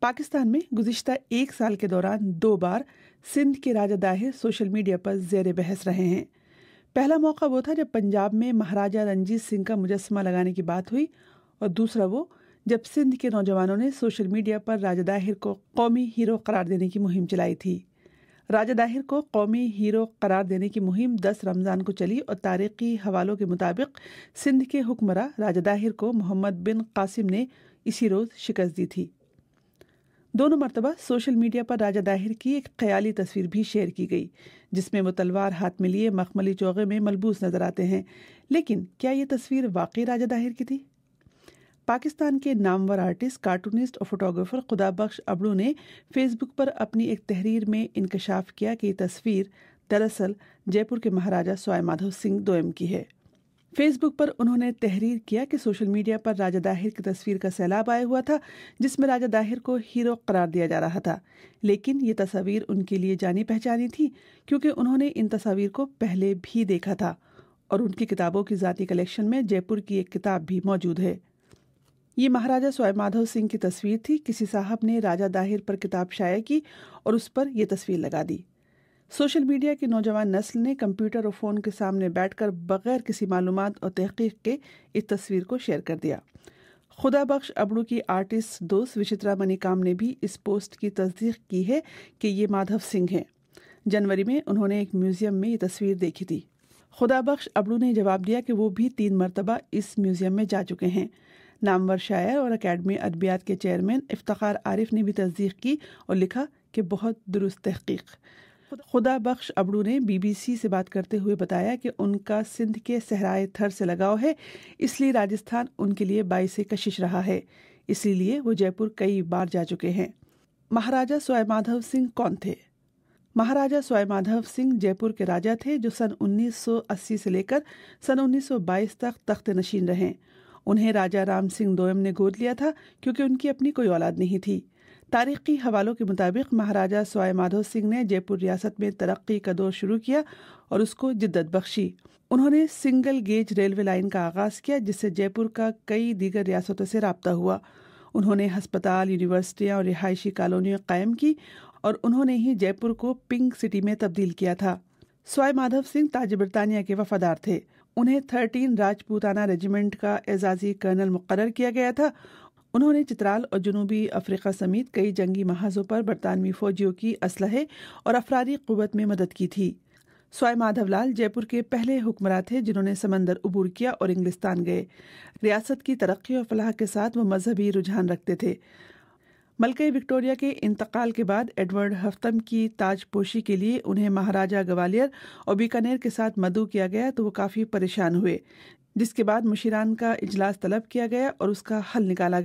پاکستان میں گزشتہ ایک سال کے دوران دو بار سندھ کے راجہ داہر سوشل میڈیا پر زیر بحث رہے ہیں پہلا موقع وہ تھا جب پنجاب میں مہاراجہ رنجیت سنگھ کا مجسمہ لگانے کی بات ہوئی اور دوسرا وہ جب سندھ کے نوجوانوں نے سوشل میڈیا پر راجہ داہر کو قومی ہیرو قرار دینے کی مہم چلائی تھی راجہ داہر کو قومی ہیرو قرار دینے کی مہم دس رمضان کو چلی اور تاریخی حوالوں کے مطابق سندھ کے حکمراں راجہ داہر کو محمد بن قاسم نے اسی روز شکست دی تھی دونوں مرتبہ سوشل میڈیا پر راجہ داہر کی ایک خیالی تصویر بھی شیئر کی گئی جس میں وہ تلوار ہاتھ میں لیے مخملی چوغے میں ملبوس نظر آتے ہیں لیکن کیا یہ تصویر واقعی راجہ داہر کی تھی پاکستان کے نامور آرٹسٹ کارٹونسٹ اور فوٹوگرافر خدا بخش ابڑو نے فیس بک پر اپنی ایک تحریر میں انکشاف کیا کہ یہ تصویر دراصل جے پور کے مہاراجہ سوائے مادھو سنگھ دوئم کی ہے فیس بک پر انہوں نے تحریر کیا کہ سوشل میڈیا پر راجہ داہر کی تصویر کا سیلاب آیا ہوا تھا جس میں راجہ داہر کو ہیرو قرار دیا جا رہا تھا لیکن یہ تصاویر ان کے لیے جانی پہچانی تھی کیونکہ انہوں نے ان تصاویر کو پہلے بھی دیکھا تھا اور ان کی کتابوں کی ذاتی کلیکشن میں جے پور کی ایک کتاب بھی موجود ہے یہ مہاراجہ سوائے مادھو سنگھ کی تصویر تھی کسی صاحب نے راجہ داہر پر کتاب شائع کی اور اس پر یہ تصویر لگا دی سوشل میڈیا کی نوجوان نسل نے کمپیوٹر اور فون کے سامنے بیٹھ کر بغیر کسی معلومات اور تحقیق کے اس تصویر کو شیئر کر دیا خدا بخش ابڑو کی آرٹسٹ دوست وچترا منی کام نے بھی اس پوسٹ کی تصدیق کی ہے کہ یہ مادھو سنگھ ہیں جنوری میں انہوں نے ایک میوزیم میں یہ تصویر دیکھی تھی خدا بخش ابڑو نے جواب دیا کہ وہ بھی تین مرتبہ اس میوزیم میں جا چکے ہیں نامور شاعر اور اکیڈمی ادبیات کے چیئرمین افتخار عارف نے بھی تصدیق کی اور لکھا کہ بہت درست تحقیق خدا بخش ابڑو نے بی بی سی سے بات کرتے ہوئے بتایا کہ ان کا سندھ کے صحرائے تھر سے لگاؤ ہے اس لیے راجستھان ان کے لیے باعث کشش رہا ہے اسی لیے وہ جے پور کئی بار جا چکے ہیں مہاراجا سوائے مادھو سنگھ کون تھے مہاراجا سوائے مادھو سنگھ جے پور کے راجا تھے جو سن انیس سو اسی سے لے کر سن انیس سو بائیس تک تخت نشین رہے انہیں راجا رام سنگھ دوئم نے گود لیا تھا کیونکہ ان کی اپنی کوئی اولاد نہیں تھی تاریخی حوالوں کے مطابق مہاراجہ سوائے مادھو سنگھ نے جے پور ریاست میں ترقی کا دور شروع کیا اور اس کو جدت بخشی انہوں نے سنگل گیج ریلوے لائن کا آغاز کیا جس سے جے پور کا کئی دیگر ریاستوں سے رابطہ ہوا انہوں نے ہسپتال یونیورسٹیاں اور رہائشی کالونیاں قائم کی اور انہوں نے ہی جے پور کو پنک سٹی میں تبدیل کیا تھا سوائے مادھو سنگھ تاج برطانیہ کے وفادار تھے انہیں تھرٹین راجپوتانہ ریجیمنٹ کا اعزازی کرنل مقرر کیا گیا تھا انہوں نے چترال اور جنوبی افریقہ سمیت کئی جنگی محاذوں پر برطانوی فوجیوں کی اسلحے اور افرادی قوت میں مدد کی تھی سوائے مادھو لال جے پور کے پہلے تھے جنہوں نے سمندر عبور کیا اور انگلستان گئے ریاست کی ترقی اور فلاح کے ساتھ وہ مذہبی رجحان رکھتے تھے ملکہ وکٹوریہ کے انتقال کے بعد ایڈورڈ ہفتم کی تاج پوشی کے لیے انہیں مہاراجہ گوالیر اور بیکانیر کے ساتھ مدعو کیا گیا تو وہ کافی پریشان ہوئے جس کے بعد مشیران کا کا اجلاس طلب کیا گیا گیا اور اس حل نکالا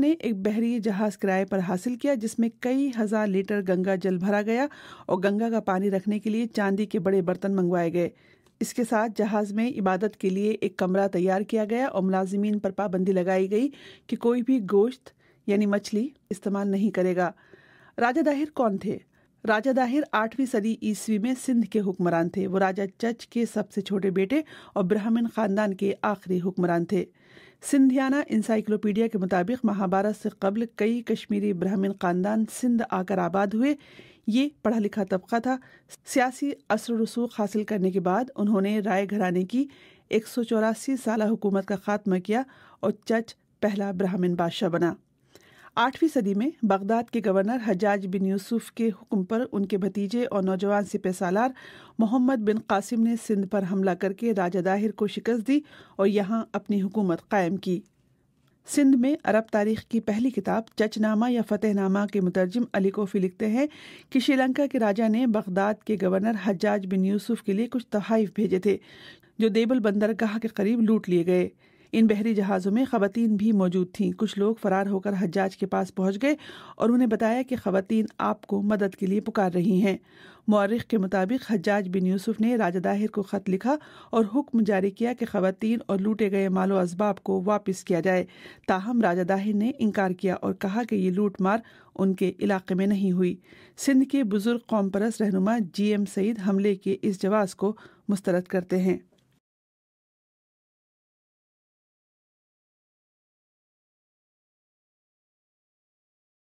نے ایک بحری جہاز کرائے پر حاصل کیا جس میں کئی ہزار لیٹر گنگا جل بھرا گیا اور گنگا کا پانی رکھنے کے لیے چاندی کے بڑے برتن منگوائے گئے اس کے ساتھ جہاز میں عبادت کے لیے ایک کمرہ تیار کیا گیا اور ملازمین پر پابندی لگائی گئی کہ کوئی بھی گوشت یعنی مچھلی استعمال نہیں کرے گا راجہ داہر کون تھے راجہ داہر آٹھویں صدی عیسوی میں سندھ کے حکمران تھے وہ راجہ چچ کے سب سے چھوٹے بیٹے اور برہمن خاندان کے آخری حکمران تھے سندھیانہ انسائیکلوپیڈیا کے مطابق مہابھارت سے قبل کئی کشمیری برہمن خاندان سندھ آ کر آباد ہوئے یہ پڑھا لکھا طبقہ تھا سیاسی اثر و رسوخ حاصل کرنے کے بعد انہوں نے رائے گھرانے کی ایک سو چوراسی سالہ حکومت کا خاتمہ کیا اور چچ پہلا برہمن بادشاہ بنا آٹھویں صدی میں بغداد کے گورنر حجاج بن یوسف کے حکم پر ان کے بھتیجے اور نوجوان سپہ سالار محمد بن قاسم نے سندھ پر حملہ کر کے راجہ داہر کو شکست دی اور یہاں اپنی حکومت قائم کی سندھ میں عرب تاریخ کی پہلی کتاب چچ نامہ یا فتح نامہ کے مترجم علی کوفی لکھتے ہیں کہ شری لنکا کے راجہ نے بغداد کے گورنر حجاج بن یوسف کے لیے کچھ تحائف بھیجے تھے جو دیبل بندرگاہ کے قریب لوٹ لیے گئے ان بحری جہازوں میں خواتین بھی موجود تھیں کچھ لوگ فرار ہو کر حجاج کے پاس پہنچ گئے اور انہیں بتایا کہ خواتین آپ کو مدد کے لیے پکار رہی ہیں مورخ کے مطابق حجاج بن یوسف نے راجہ داہر کو خط لکھا اور حکم جاری کیا کہ خواتین اور لوٹے گئے مال و اسباب کو واپس کیا جائے تاہم راجہ داہر نے انکار کیا اور کہا کہ یہ لوٹ مار ان کے علاقے میں نہیں ہوئی سندھ کے بزرگ قوم پرس رہنما جی ایم سعید حملے کے اس جواز کو مسترد کرتے ہیں